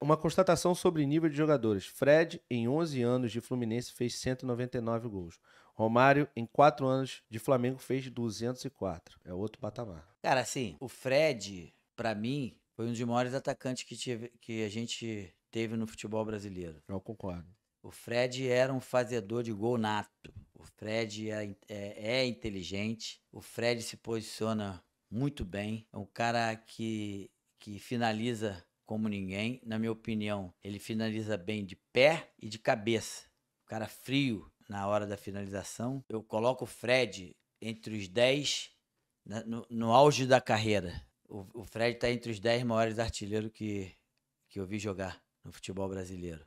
Uma constatação sobre nível de jogadores. Fred, em 11 anos de Fluminense, fez 199 gols. Romário, em 4 anos de Flamengo, fez 204. É outro patamar. Cara, assim, o Fred, para mim, foi um dos maiores atacantes que, tive, que a gente teve no futebol brasileiro. Eu concordo. O Fred era um fazedor de gol nato. O Fred é, é, é inteligente. O Fred se posiciona muito bem. É um cara que, que finaliza como ninguém. Na minha opinião, ele finaliza bem de pé e de cabeça. O cara frio na hora da finalização. Eu coloco o Fred entre os 10 no, no auge da carreira. O, o Fred está entre os 10 maiores artilheiros que, que eu vi jogar no futebol brasileiro.